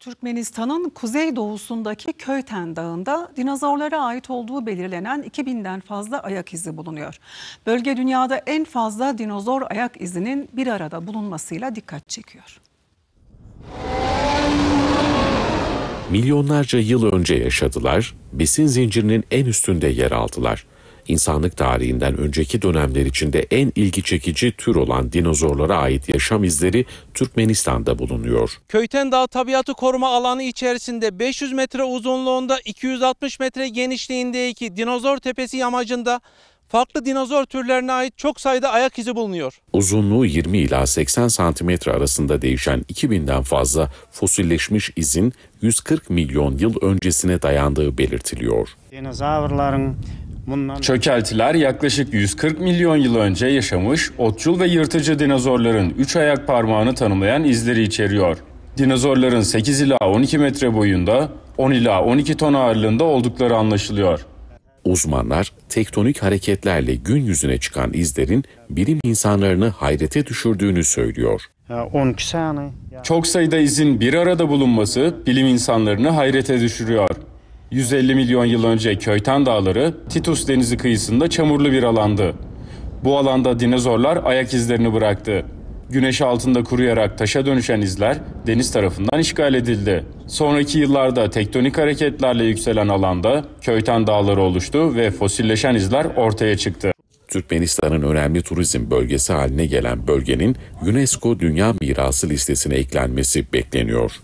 Türkmenistan'ın kuzeydoğusundaki Köyten Dağı'nda dinozorlara ait olduğu belirlenen 2000'den fazla ayak izi bulunuyor. Bölge dünyada en fazla dinozor ayak izinin bir arada bulunmasıyla dikkat çekiyor. Milyonlarca yıl önce yaşadılar, besin zincirinin en üstünde yer aldılar insanlık tarihinden önceki dönemler içinde en ilgi çekici tür olan dinozorlara ait yaşam izleri Türkmenistan'da bulunuyor. Köyten Dağ Tabiatı Koruma Alanı içerisinde 500 metre uzunluğunda 260 metre genişliğindeki Dinozor Tepesi yamacında farklı dinozor türlerine ait çok sayıda ayak izi bulunuyor. Uzunluğu 20 ila 80 santimetre arasında değişen 2000'den fazla fosilleşmiş izin 140 milyon yıl öncesine dayandığı belirtiliyor. Dinozorların Çökeltiler yaklaşık 140 milyon yıl önce yaşamış otçul ve yırtıcı dinozorların 3 ayak parmağını tanımlayan izleri içeriyor. Dinozorların 8 ila 12 metre boyunda, 10 ila 12 ton ağırlığında oldukları anlaşılıyor. Uzmanlar tektonik hareketlerle gün yüzüne çıkan izlerin bilim insanlarını hayrete düşürdüğünü söylüyor. Çok sayıda izin bir arada bulunması bilim insanlarını hayrete düşürüyor. 150 milyon yıl önce Köyten Dağları, Titus Denizi kıyısında çamurlu bir alandı. Bu alanda dinozorlar ayak izlerini bıraktı. Güneş altında kuruyarak taşa dönüşen izler deniz tarafından işgal edildi. Sonraki yıllarda tektonik hareketlerle yükselen alanda Köyten Dağları oluştu ve fosilleşen izler ortaya çıktı. Türkmenistan'ın önemli turizm bölgesi haline gelen bölgenin UNESCO Dünya Mirası listesine eklenmesi bekleniyor.